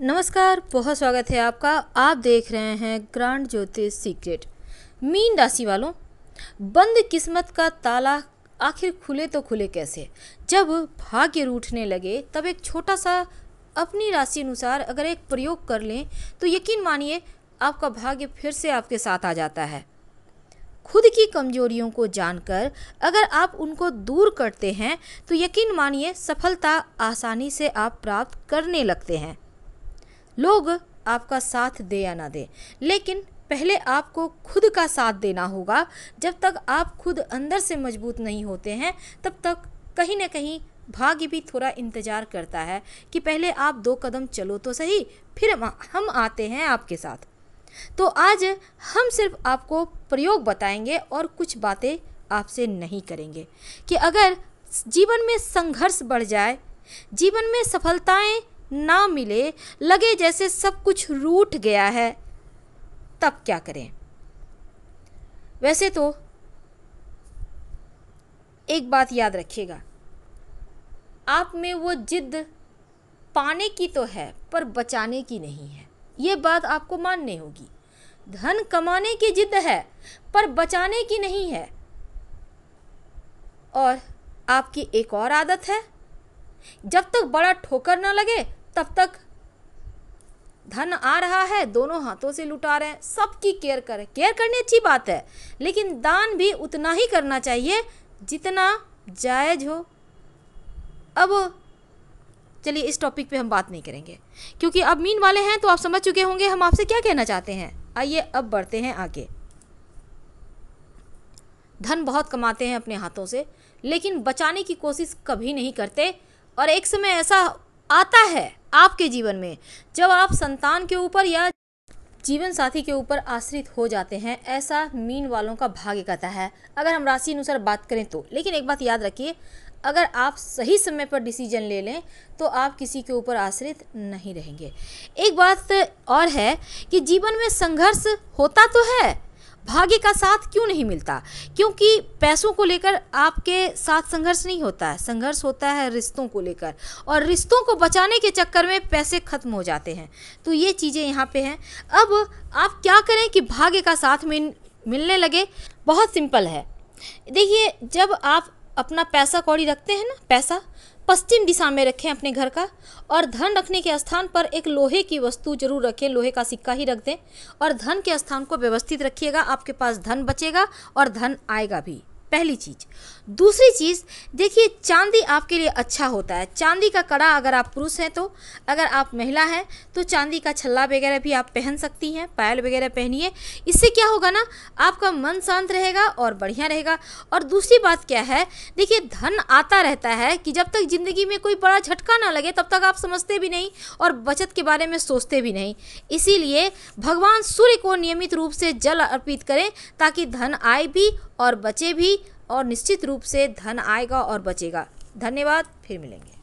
नमस्कार बहुत स्वागत है आपका आप देख रहे हैं ग्रांड ज्योतिष सीक्रेट मीन राशि वालों बंद किस्मत का ताला आखिर खुले तो खुले कैसे जब भाग्य रूठने लगे तब एक छोटा सा अपनी राशि अनुसार अगर एक प्रयोग कर लें तो यकीन मानिए आपका भाग्य फिर से आपके साथ आ जाता है खुद की कमजोरियों को जानकर अगर आप उनको दूर करते हैं तो यकीन मानिए सफलता आसानी से आप प्राप्त करने लगते हैं लोग आपका साथ दे या ना दे लेकिन पहले आपको खुद का साथ देना होगा जब तक आप खुद अंदर से मजबूत नहीं होते हैं तब तक कहीं ना कहीं भाग्य भी थोड़ा इंतज़ार करता है कि पहले आप दो कदम चलो तो सही फिर हम आते हैं आपके साथ तो आज हम सिर्फ आपको प्रयोग बताएंगे और कुछ बातें आपसे नहीं करेंगे कि अगर जीवन में संघर्ष बढ़ जाए जीवन में सफलताएं ना मिले लगे जैसे सब कुछ रूठ गया है तब क्या करें वैसे तो एक बात याद रखिएगा आप में वो जिद पाने की तो है पर बचाने की नहीं है ये बात आपको माननी होगी धन कमाने की जिद है पर बचाने की नहीं है और आपकी एक और आदत है जब तक बड़ा ठोकर ना लगे तब तक धन आ रहा है दोनों हाथों से लुटा रहे हैं सबकी केयर करें केयर करनी अच्छी बात है लेकिन दान भी उतना ही करना चाहिए जितना जायज हो अब चलिए इस टॉपिक पे हम बात नहीं करेंगे क्योंकि अब मीन वाले हैं तो आप समझ चुके होंगे हम आपसे क्या कहना चाहते हैं आइए अब बढ़ते हैं आगे धन बहुत कमाते हैं अपने हाथों से लेकिन बचाने की कोशिश कभी नहीं करते और एक समय ऐसा आता है आपके जीवन में जब आप संतान के ऊपर या जीवन साथी के ऊपर आश्रित हो जाते हैं ऐसा मीन वालों का भाग्य कहता है अगर हम राशि अनुसार बात करें तो लेकिन एक बात याद रखिए अगर आप सही समय पर डिसीजन ले लें तो आप किसी के ऊपर आश्रित नहीं रहेंगे एक बात और है कि जीवन में संघर्ष होता तो है भाग्य का साथ क्यों नहीं मिलता क्योंकि पैसों को लेकर आपके साथ संघर्ष नहीं होता है संघर्ष होता है रिश्तों को लेकर और रिश्तों को बचाने के चक्कर में पैसे खत्म हो जाते हैं तो ये चीज़ें यहाँ पे हैं अब आप क्या करें कि भाग्य का साथ मिल मिलने लगे बहुत सिंपल है देखिए जब आप अपना पैसा कौड़ी रखते हैं ना पैसा पश्चिम दिशा में रखें अपने घर का और धन रखने के स्थान पर एक लोहे की वस्तु जरूर रखें लोहे का सिक्का ही रख दें और धन के स्थान को व्यवस्थित रखिएगा आपके पास धन बचेगा और धन आएगा भी पहली चीज़ दूसरी चीज़ देखिए चांदी आपके लिए अच्छा होता है चांदी का कड़ा अगर आप पुरुष हैं तो अगर आप महिला हैं तो चांदी का छल्ला वगैरह भी आप पहन सकती हैं पायल वगैरह पहनिए इससे क्या होगा ना आपका मन शांत रहेगा और बढ़िया रहेगा और दूसरी बात क्या है देखिए धन आता रहता है कि जब तक ज़िंदगी में कोई बड़ा झटका ना लगे तब तक आप समझते भी नहीं और बचत के बारे में सोचते भी नहीं इसीलिए भगवान सूर्य को नियमित रूप से जल अर्पित करें ताकि धन आए भी और बचे भी और निश्चित रूप से धन आएगा और बचेगा धन्यवाद फिर मिलेंगे